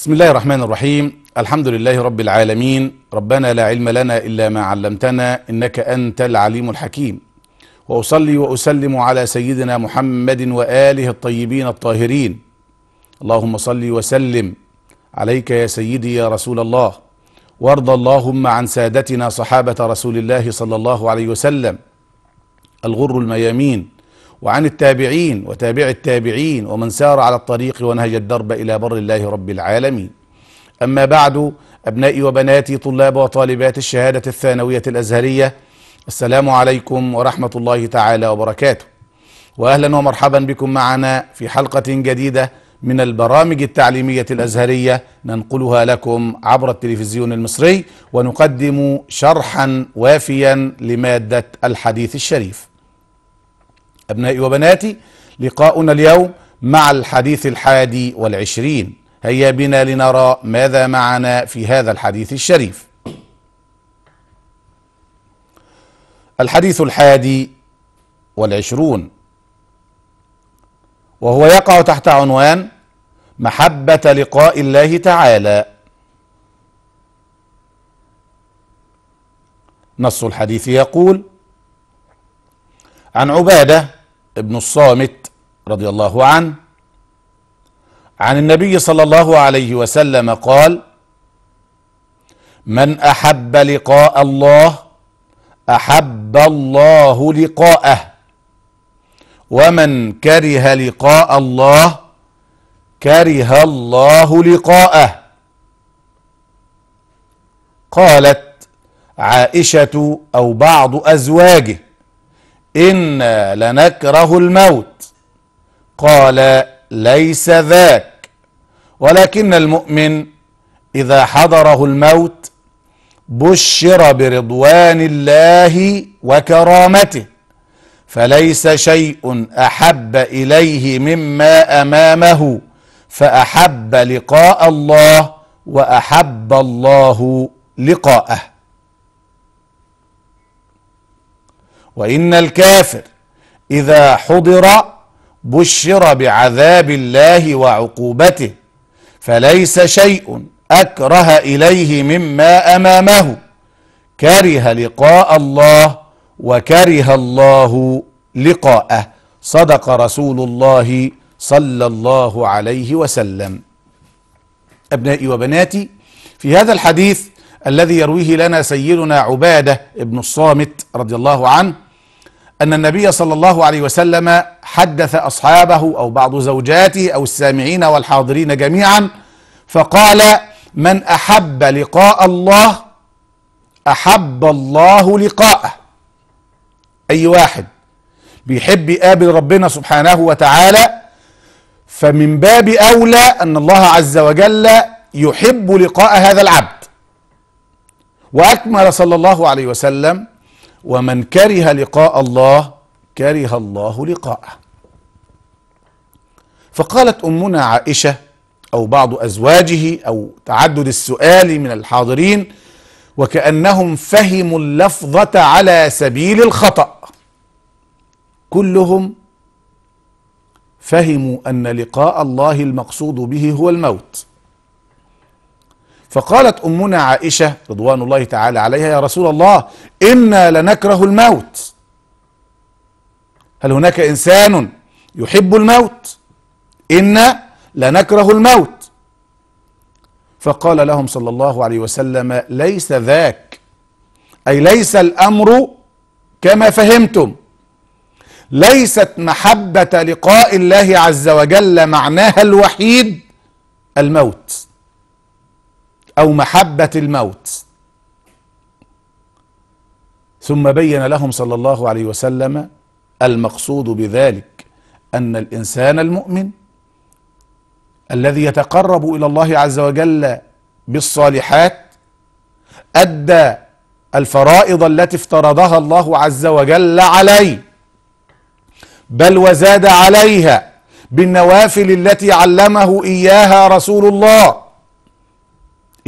بسم الله الرحمن الرحيم الحمد لله رب العالمين ربنا لا علم لنا إلا ما علمتنا إنك أنت العليم الحكيم وأصلي وأسلم على سيدنا محمد وآله الطيبين الطاهرين اللهم صلي وسلم عليك يا سيدي يا رسول الله وارض اللهم عن سادتنا صحابة رسول الله صلى الله عليه وسلم الغر الميامين وعن التابعين وتابع التابعين ومن سار على الطريق ونهج الدرب إلى بر الله رب العالمين أما بعد أبنائي وبناتي طلاب وطالبات الشهادة الثانوية الأزهرية السلام عليكم ورحمة الله تعالى وبركاته وأهلا ومرحبا بكم معنا في حلقة جديدة من البرامج التعليمية الأزهرية ننقلها لكم عبر التلفزيون المصري ونقدم شرحا وافيا لمادة الحديث الشريف أبنائي وبناتي لقاؤنا اليوم مع الحديث الحادي والعشرين هيا بنا لنرى ماذا معنا في هذا الحديث الشريف الحديث الحادي والعشرون وهو يقع تحت عنوان محبة لقاء الله تعالى نص الحديث يقول عن عباده ابن الصامت رضي الله عنه عن النبي صلى الله عليه وسلم قال من احب لقاء الله احب الله لقاءه ومن كره لقاء الله كره الله لقاءه قالت عائشه او بعض ازواجه انا لنكره الموت قال ليس ذاك ولكن المؤمن اذا حضره الموت بشر برضوان الله وكرامته فليس شيء احب اليه مما امامه فاحب لقاء الله واحب الله لقاءه وإن الكافر إذا حضر بشر بعذاب الله وعقوبته فليس شيء أكره إليه مما أمامه كره لقاء الله وكره الله لقاءه صدق رسول الله صلى الله عليه وسلم أبنائي وبناتي في هذا الحديث الذي يرويه لنا سيدنا عبادة ابن الصامت رضي الله عنه أن النبي صلى الله عليه وسلم حدث أصحابه أو بعض زوجاته أو السامعين والحاضرين جميعا فقال من أحب لقاء الله أحب الله لقاءه أي واحد بيحب يقابل ربنا سبحانه وتعالى فمن باب أولى أن الله عز وجل يحب لقاء هذا العبد وأكمل صلى الله عليه وسلم ومن كره لقاء الله كره الله لقاءه فقالت امنا عائشه او بعض ازواجه او تعدد السؤال من الحاضرين وكانهم فهموا اللفظه على سبيل الخطا كلهم فهموا ان لقاء الله المقصود به هو الموت فقالت أمنا عائشة رضوان الله تعالى عليها يا رسول الله إنا لنكره الموت هل هناك إنسان يحب الموت إنا لنكره الموت فقال لهم صلى الله عليه وسلم ليس ذاك أي ليس الأمر كما فهمتم ليست محبة لقاء الله عز وجل معناها الوحيد الموت او محبه الموت ثم بين لهم صلى الله عليه وسلم المقصود بذلك ان الانسان المؤمن الذي يتقرب الى الله عز وجل بالصالحات ادى الفرائض التي افترضها الله عز وجل عليه بل وزاد عليها بالنوافل التي علمه اياها رسول الله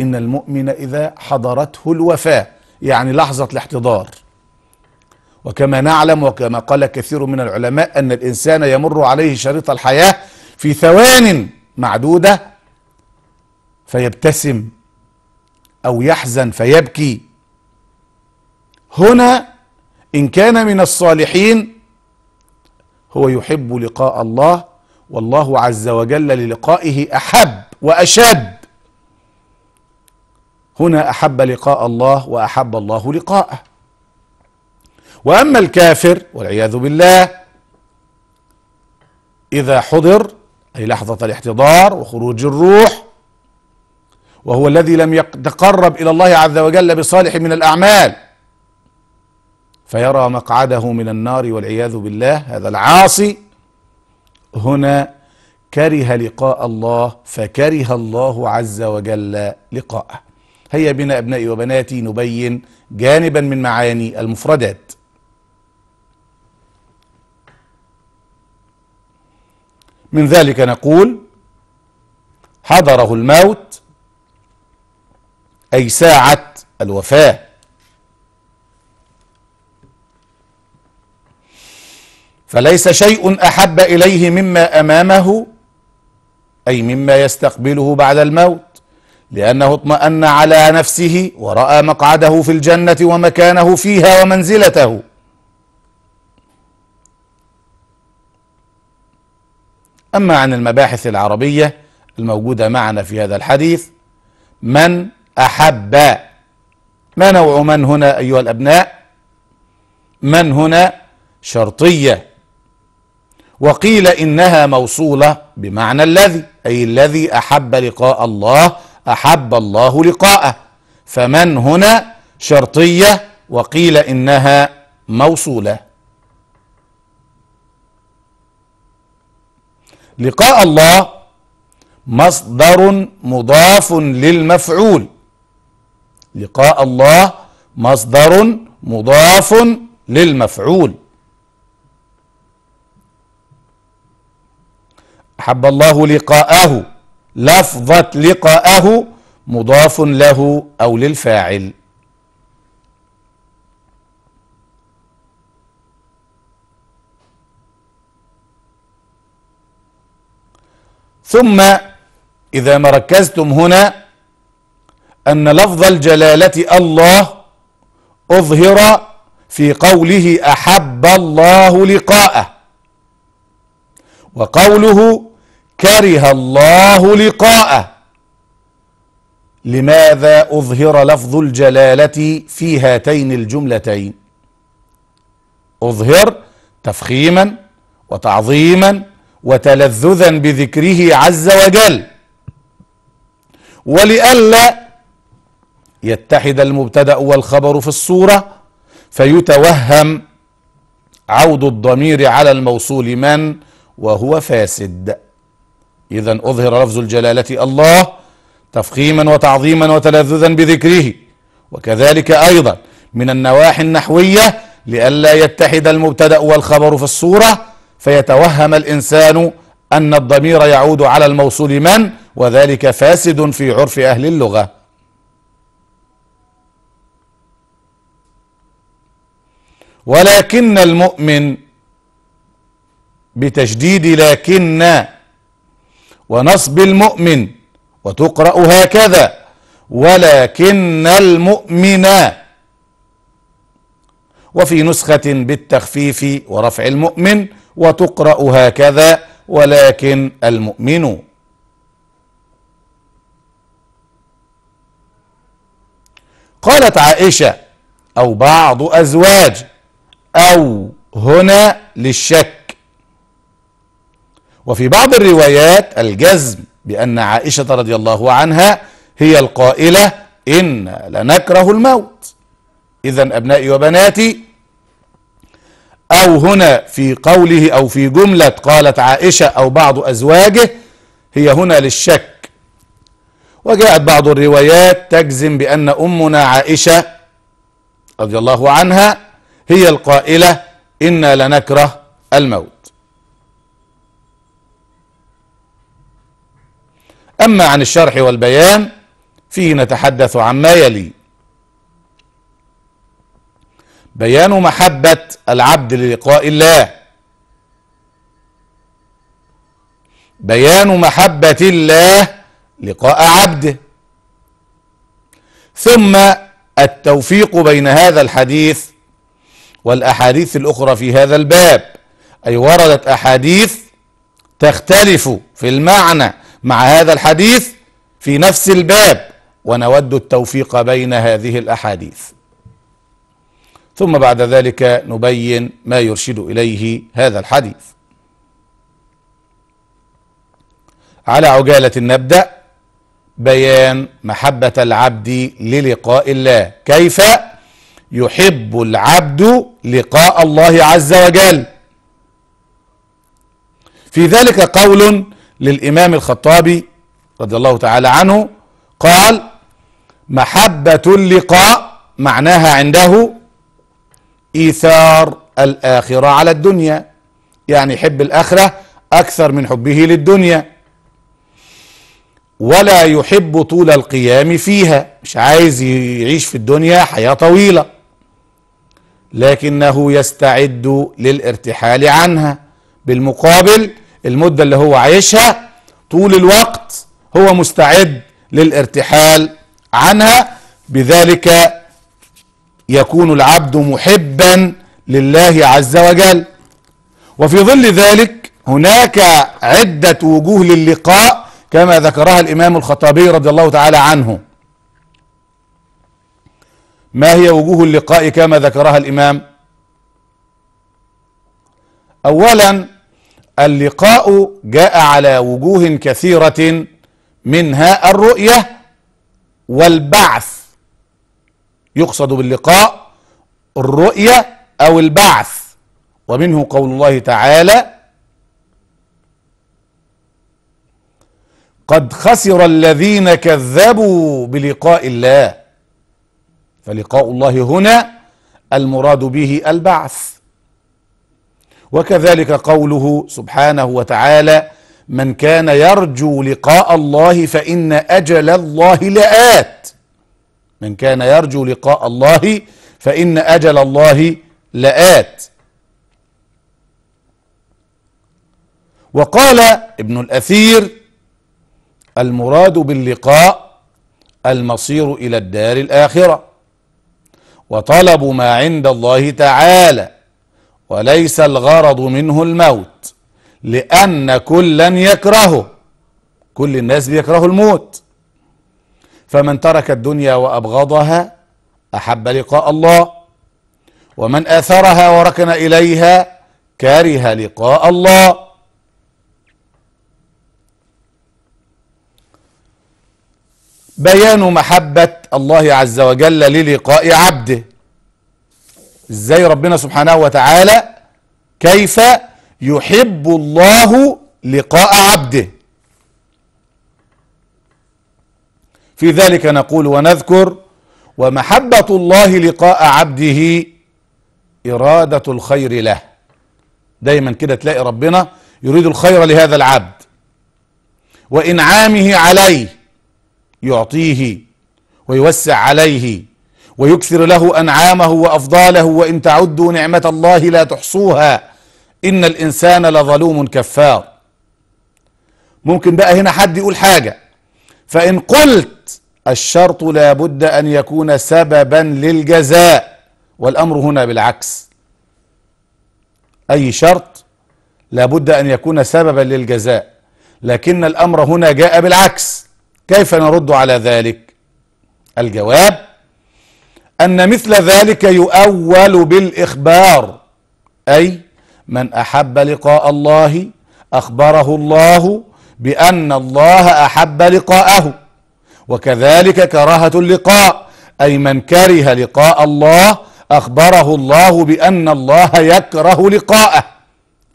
إن المؤمن إذا حضرته الوفاة يعني لحظة الاحتضار وكما نعلم وكما قال كثير من العلماء أن الإنسان يمر عليه شريط الحياة في ثوان معدودة فيبتسم أو يحزن فيبكي هنا إن كان من الصالحين هو يحب لقاء الله والله عز وجل للقائه أحب وأشد هنا أحب لقاء الله وأحب الله لقاءه وأما الكافر والعياذ بالله إذا حضر أي لحظة الاحتضار وخروج الروح وهو الذي لم يتقرب إلى الله عز وجل بصالح من الأعمال فيرى مقعده من النار والعياذ بالله هذا العاصي هنا كره لقاء الله فكره الله عز وجل لقاءه هيا بنا أبنائي وبناتي نبين جانبا من معاني المفردات من ذلك نقول حضره الموت أي ساعة الوفاة فليس شيء أحب إليه مما أمامه أي مما يستقبله بعد الموت لأنه اطمأن على نفسه ورأى مقعده في الجنة ومكانه فيها ومنزلته أما عن المباحث العربية الموجودة معنا في هذا الحديث من أحب ما نوع من هنا أيها الأبناء من هنا شرطية وقيل إنها موصولة بمعنى الذي أي الذي أحب لقاء الله أحب الله لقاءه فمن هنا شرطية وقيل إنها موصولة لقاء الله مصدر مضاف للمفعول لقاء الله مصدر مضاف للمفعول أحب الله لقاءه لفظة لقاءه مضاف له أو للفاعل ثم إذا ما ركزتم هنا أن لفظ الجلالة الله أظهر في قوله أحب الله لقاءه وقوله كره الله لقاءه لماذا أظهر لفظ الجلالة في هاتين الجملتين أظهر تفخيما وتعظيما وتلذذا بذكره عز وجل ولئلا يتحد المبتدا والخبر في الصوره فيتوهم عود الضمير على الموصول من وهو فاسد إذا أظهر لفظ الجلالة الله تفخيما وتعظيما وتلذذا بذكره وكذلك أيضا من النواحي النحوية لئلا يتحد المبتدأ والخبر في الصورة فيتوهم الإنسان أن الضمير يعود على الموصول من وذلك فاسد في عرف أهل اللغة ولكن المؤمن بتشديد لكن ونصب المؤمن وتقرأ هكذا ولكن المؤمن وفي نسخة بالتخفيف ورفع المؤمن وتقرأ هكذا ولكن المؤمن قالت عائشة أو بعض أزواج أو هنا للشك وفي بعض الروايات الجزم بأن عائشة رضي الله عنها هي القائلة إن لنكره الموت إذا أبنائي وبناتي أو هنا في قوله أو في جملة قالت عائشة أو بعض أزواجه هي هنا للشك وجاءت بعض الروايات تجزم بأن أمنا عائشة رضي الله عنها هي القائلة إنا لنكره الموت أما عن الشرح والبيان فيه نتحدث عما يلي بيان محبة العبد للقاء الله بيان محبة الله لقاء عبده ثم التوفيق بين هذا الحديث والأحاديث الأخرى في هذا الباب أي وردت أحاديث تختلف في المعنى مع هذا الحديث في نفس الباب ونود التوفيق بين هذه الأحاديث ثم بعد ذلك نبين ما يرشد إليه هذا الحديث على عجالة نبدأ بيان محبة العبد للقاء الله كيف يحب العبد لقاء الله عز وجل في ذلك قول للإمام الخطابي رضي الله تعالى عنه قال محبة اللقاء معناها عنده إيثار الآخرة على الدنيا يعني يحب الآخرة أكثر من حبه للدنيا ولا يحب طول القيام فيها مش عايز يعيش في الدنيا حياة طويلة لكنه يستعد للارتحال عنها بالمقابل المدة اللي هو عايشها طول الوقت هو مستعد للارتحال عنها بذلك يكون العبد محبا لله عز وجل وفي ظل ذلك هناك عدة وجوه للقاء كما ذكرها الإمام الخطابي رضي الله تعالى عنه ما هي وجوه اللقاء كما ذكرها الإمام أولا اللقاء جاء على وجوه كثيرة منها الرؤية والبعث يقصد باللقاء الرؤية أو البعث ومنه قول الله تعالى قد خسر الذين كذبوا بلقاء الله فلقاء الله هنا المراد به البعث وكذلك قوله سبحانه وتعالى من كان يرجو لقاء الله فإن أجل الله لآت من كان يرجو لقاء الله فإن أجل الله لآت وقال ابن الأثير المراد باللقاء المصير إلى الدار الآخرة وطلب ما عند الله تعالى وليس الغرض منه الموت لأن كلا يكرهه كل الناس بيكرهوا الموت فمن ترك الدنيا وأبغضها أحب لقاء الله ومن آثرها وركن إليها كره لقاء الله بيان محبة الله عز وجل للقاء عبده ازاي ربنا سبحانه وتعالى كيف يحب الله لقاء عبده في ذلك نقول ونذكر ومحبة الله لقاء عبده إرادة الخير له دايما كده تلاقي ربنا يريد الخير لهذا العبد وإنعامه عليه يعطيه ويوسع عليه ويكثر له انعامه وافضاله وان تعدوا نعمه الله لا تحصوها ان الانسان لظلوم كفار ممكن بقى هنا حد يقول حاجه فان قلت الشرط لابد ان يكون سببا للجزاء والامر هنا بالعكس اي شرط لابد ان يكون سببا للجزاء لكن الامر هنا جاء بالعكس كيف نرد على ذلك الجواب أن مثل ذلك يؤول بالإخبار أي من أحب لقاء الله أخبره الله بأن الله أحب لقاءه وكذلك كراهة اللقاء أي من كره لقاء الله أخبره الله بأن الله يكره لقاءه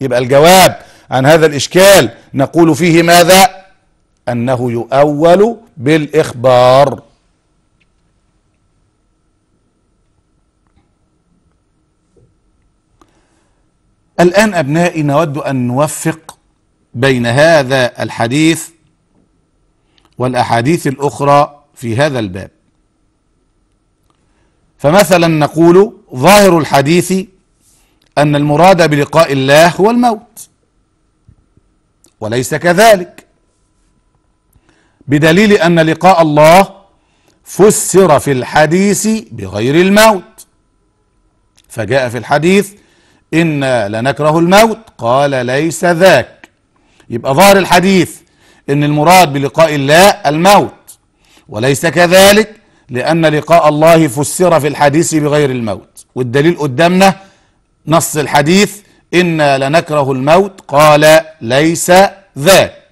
يبقى الجواب عن هذا الإشكال نقول فيه ماذا أنه يؤول بالإخبار الآن أبنائي نود أن نوفق بين هذا الحديث والأحاديث الأخرى في هذا الباب فمثلا نقول ظاهر الحديث أن المراد بلقاء الله هو الموت وليس كذلك بدليل أن لقاء الله فسر في الحديث بغير الموت فجاء في الحديث إنا لنكره الموت قال ليس ذاك يبقى ظاهر الحديث إن المراد بلقاء الله الموت وليس كذلك لأن لقاء الله فسر في الحديث بغير الموت والدليل قدامنا نص الحديث إنا لنكره الموت قال ليس ذاك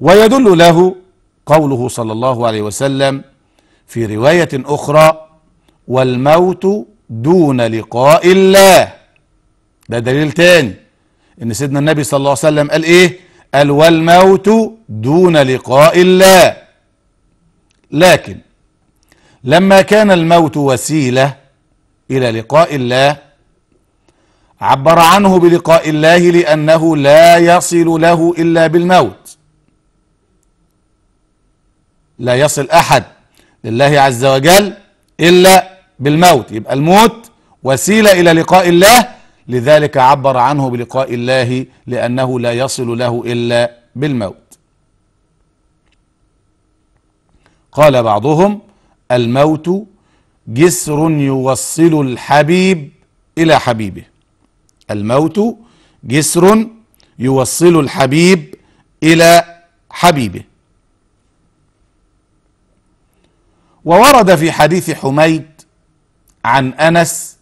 ويدل له قوله صلى الله عليه وسلم في رواية أخرى والموت دون لقاء الله ده دليل تاني ان سيدنا النبي صلى الله عليه وسلم قال ايه قال والموت دون لقاء الله لكن لما كان الموت وسيله الى لقاء الله عبر عنه بلقاء الله لانه لا يصل له الا بالموت لا يصل احد لله عز وجل الا بالموت يبقى الموت وسيلة إلى لقاء الله لذلك عبر عنه بلقاء الله لأنه لا يصل له إلا بالموت قال بعضهم الموت جسر يوصل الحبيب إلى حبيبه الموت جسر يوصل الحبيب إلى حبيبه وورد في حديث حميد عن أنس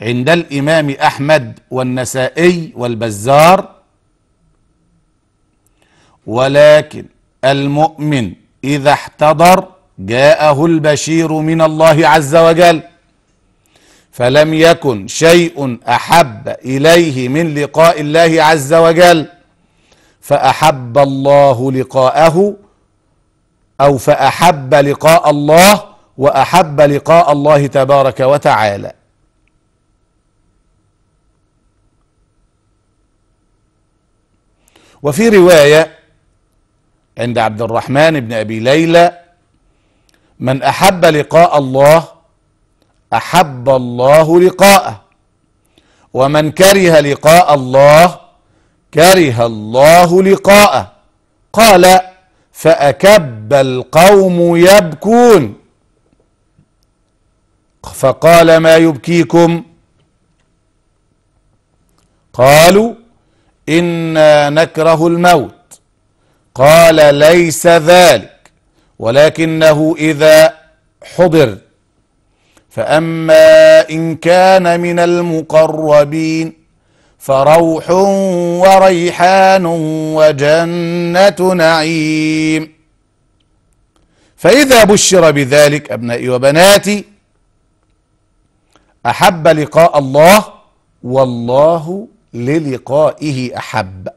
عند الإمام أحمد والنسائي والبزار ولكن المؤمن إذا احتضر جاءه البشير من الله عز وجل فلم يكن شيء أحب إليه من لقاء الله عز وجل فأحب الله لقاءه أو فأحب لقاء الله واحب لقاء الله تبارك وتعالى وفي روايه عند عبد الرحمن بن ابي ليلى من احب لقاء الله احب الله لقاءه ومن كره لقاء الله كره الله لقاءه قال فاكب القوم يبكون فقال ما يبكيكم قالوا انا نكره الموت قال ليس ذلك ولكنه اذا حضر فاما ان كان من المقربين فروح وريحان وجنه نعيم فاذا بشر بذلك ابنائي وبناتي أحب لقاء الله والله للقائه أحب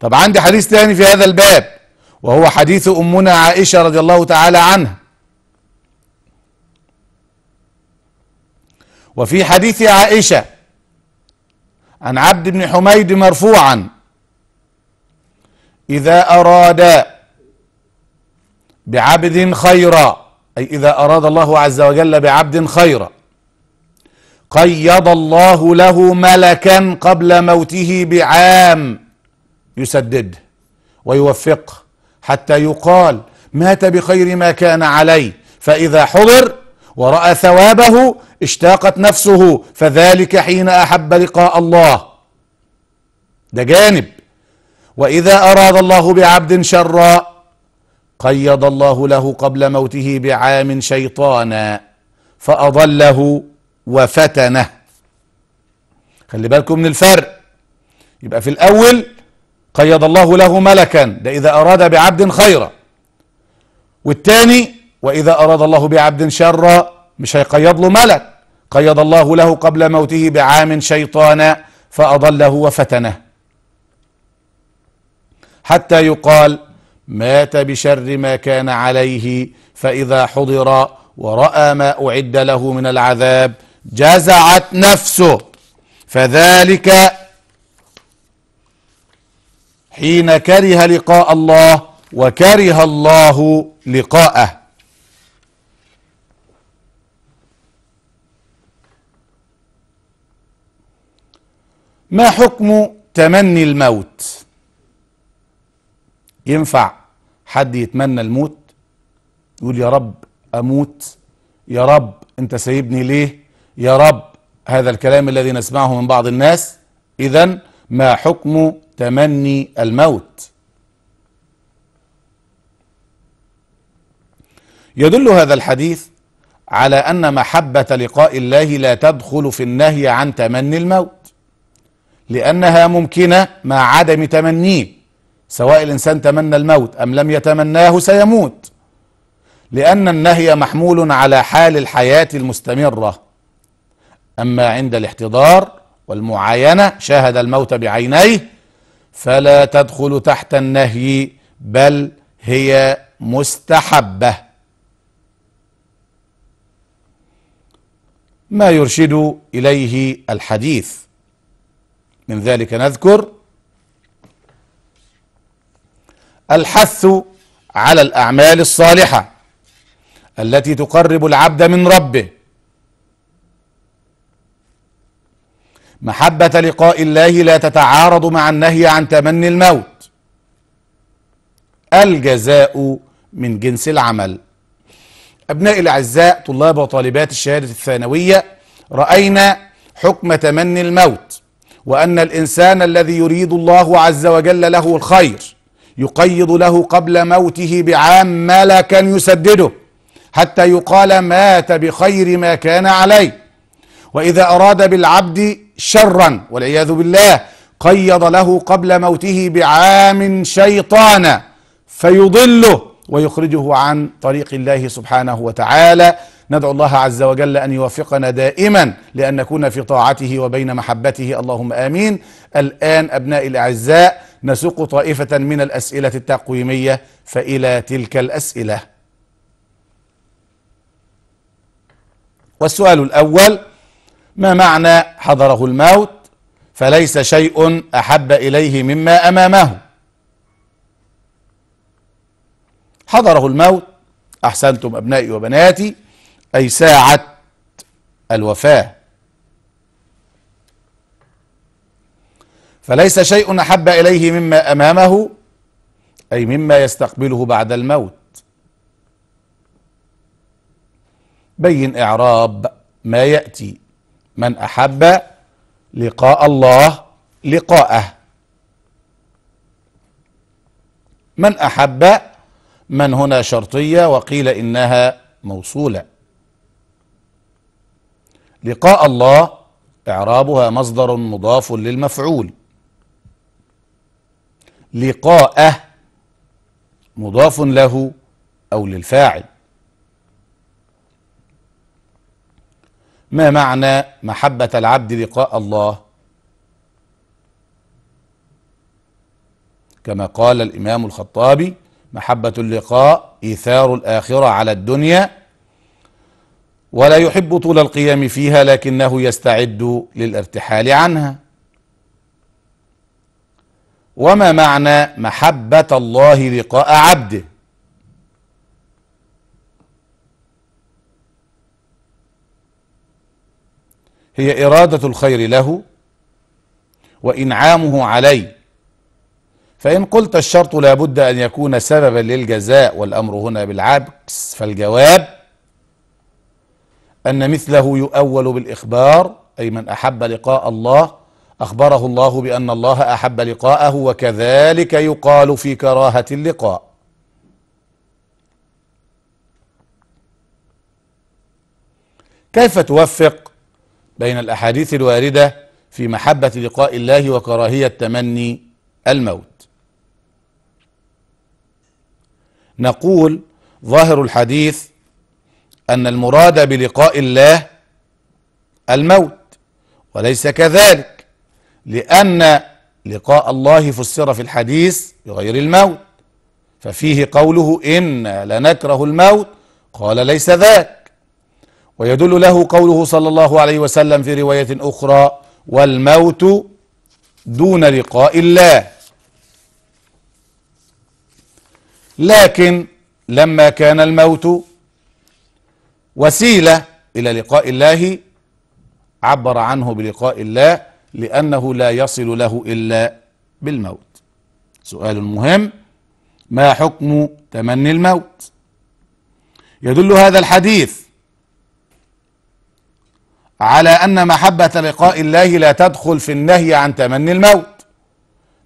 طب عندي حديث تاني في هذا الباب وهو حديث أمنا عائشة رضي الله تعالى عنها وفي حديث عائشة عن عبد بن حميد مرفوعا إذا أراد بعبد خيرا أي إذا أراد الله عز وجل بعبد خيرا قيض الله له ملكا قبل موته بعام يسدده ويوفقه حتى يقال مات بخير ما كان عليه فإذا حضر ورأى ثوابه اشتاقت نفسه فذلك حين أحب لقاء الله ده جانب وإذا أراد الله بعبد شرا قيض الله له قبل موته بعام شيطانا فأضله وفتنة خلي بالكم من الفرق يبقى في الأول قيد الله له ملكا ده إذا أراد بعبد خيرا والتاني وإذا أراد الله بعبد شرا مش هيقيد له ملك قيد الله له قبل موته بعام شيطانا فأضله وفتنه حتى يقال مات بشر ما كان عليه فإذا حضر ورأى ما أعد له من العذاب جزعت نفسه فذلك حين كره لقاء الله وكره الله لقاءه ما حكم تمني الموت ينفع حد يتمنى الموت يقول يا رب اموت يا رب انت سايبني ليه يا رب هذا الكلام الذي نسمعه من بعض الناس إذا ما حكم تمني الموت يدل هذا الحديث على أن محبة لقاء الله لا تدخل في النهي عن تمني الموت لأنها ممكنة مع عدم تمنيه سواء الإنسان تمنى الموت أم لم يتمناه سيموت لأن النهي محمول على حال الحياة المستمرة أما عند الاحتضار والمعاينة شاهد الموت بعينيه فلا تدخل تحت النهي بل هي مستحبة ما يرشد إليه الحديث من ذلك نذكر الحث على الأعمال الصالحة التي تقرب العبد من ربه محبة لقاء الله لا تتعارض مع النهي عن تمني الموت الجزاء من جنس العمل أبنائي الأعزاء طلاب وطالبات الشهادة الثانوية رأينا حكم تمني الموت وأن الإنسان الذي يريد الله عز وجل له الخير يقيض له قبل موته بعام ملكا يسدده حتى يقال مات بخير ما كان عليه وإذا أراد بالعبد شرا والعياذ بالله قيض له قبل موته بعام شيطانا فيضله ويخرجه عن طريق الله سبحانه وتعالى ندعو الله عز وجل ان يوفقنا دائما لان نكون في طاعته وبين محبته اللهم امين الان ابنائي الاعزاء نسوق طائفه من الاسئله التقويميه فالى تلك الاسئله والسؤال الاول ما معنى حضره الموت فليس شيء أحب إليه مما أمامه حضره الموت أحسنتم أبنائي وبناتي أي ساعة الوفاة فليس شيء أحب إليه مما أمامه أي مما يستقبله بعد الموت بين إعراب ما يأتي من احب لقاء الله لقاءه من احب من هنا شرطيه وقيل انها موصوله لقاء الله اعرابها مصدر مضاف للمفعول لقاءه مضاف له او للفاعل ما معنى محبة العبد لقاء الله كما قال الإمام الخطابي محبة اللقاء إيثار الآخرة على الدنيا ولا يحب طول القيام فيها لكنه يستعد للارتحال عنها وما معنى محبة الله لقاء عبده هي إرادة الخير له وإنعامه عليه فإن قلت الشرط لابد أن يكون سببا للجزاء والأمر هنا بالعكس فالجواب أن مثله يؤول بالإخبار أي من أحب لقاء الله أخبره الله بأن الله أحب لقاءه وكذلك يقال في كراهة اللقاء كيف توفق بين الأحاديث الواردة في محبة لقاء الله وكراهية تمني الموت نقول ظاهر الحديث أن المراد بلقاء الله الموت وليس كذلك لأن لقاء الله فسر في الحديث بغير الموت ففيه قوله إنا لنكره الموت قال ليس ذاك ويدل له قوله صلى الله عليه وسلم في رواية أخرى والموت دون لقاء الله لكن لما كان الموت وسيلة إلى لقاء الله عبر عنه بلقاء الله لأنه لا يصل له إلا بالموت سؤال مهم ما حكم تمني الموت يدل هذا الحديث على أن محبة لقاء الله لا تدخل في النهي عن تمني الموت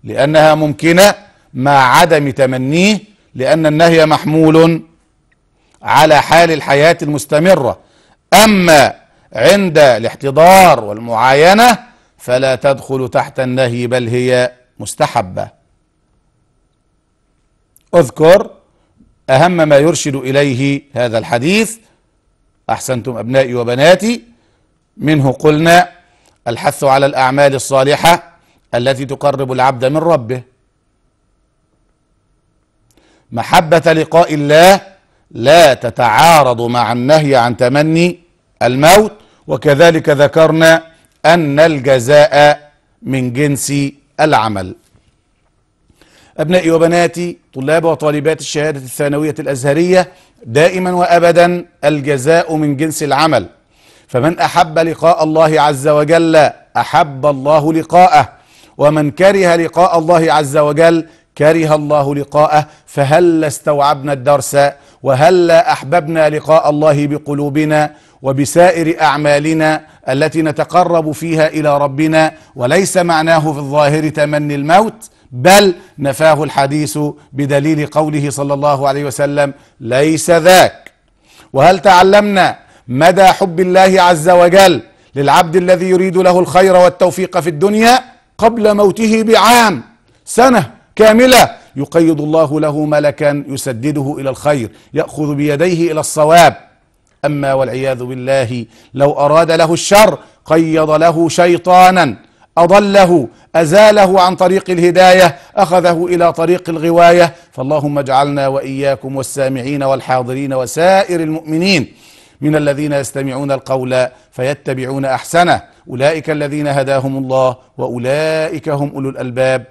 لأنها ممكنة مع عدم تمنيه لأن النهي محمول على حال الحياة المستمرة أما عند الاحتضار والمعاينة فلا تدخل تحت النهي بل هي مستحبة اذكر أهم ما يرشد إليه هذا الحديث أحسنتم أبنائي وبناتي منه قلنا الحث على الأعمال الصالحة التي تقرب العبد من ربه محبة لقاء الله لا تتعارض مع النهي عن تمني الموت وكذلك ذكرنا أن الجزاء من جنس العمل أبنائي وبناتي طلاب وطالبات الشهادة الثانوية الأزهرية دائما وأبدا الجزاء من جنس العمل فمن احب لقاء الله عز وجل احب الله لقاءه ومن كره لقاء الله عز وجل كره الله لقاءه فهل استوعبنا الدرس وهل احببنا لقاء الله بقلوبنا وبسائر اعمالنا التي نتقرب فيها الى ربنا وليس معناه في الظاهر تمني الموت بل نفاه الحديث بدليل قوله صلى الله عليه وسلم ليس ذاك وهل تعلمنا مدى حب الله عز وجل للعبد الذي يريد له الخير والتوفيق في الدنيا قبل موته بعام سنة كاملة يقيض الله له ملكا يسدده إلى الخير يأخذ بيديه إلى الصواب أما والعياذ بالله لو أراد له الشر قيض له شيطانا أضله أزاله عن طريق الهداية أخذه إلى طريق الغواية فاللهم اجعلنا وإياكم والسامعين والحاضرين وسائر المؤمنين من الذين يستمعون القول فيتبعون احسنه اولئك الذين هداهم الله واولئك هم اولو الالباب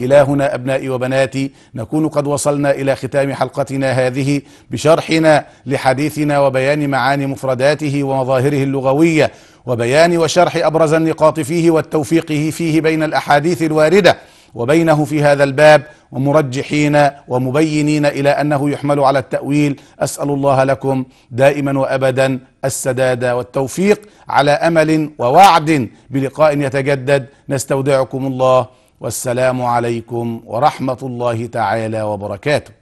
إلى هنا أبنائي وبناتي نكون قد وصلنا إلى ختام حلقتنا هذه بشرحنا لحديثنا وبيان معاني مفرداته ومظاهره اللغوية وبيان وشرح أبرز النقاط فيه والتوفيق فيه بين الأحاديث الواردة وبينه في هذا الباب ومرجحين ومبينين إلى أنه يحمل على التأويل أسأل الله لكم دائما وأبدا السداد والتوفيق على أمل ووعد بلقاء يتجدد نستودعكم الله والسلام عليكم ورحمة الله تعالى وبركاته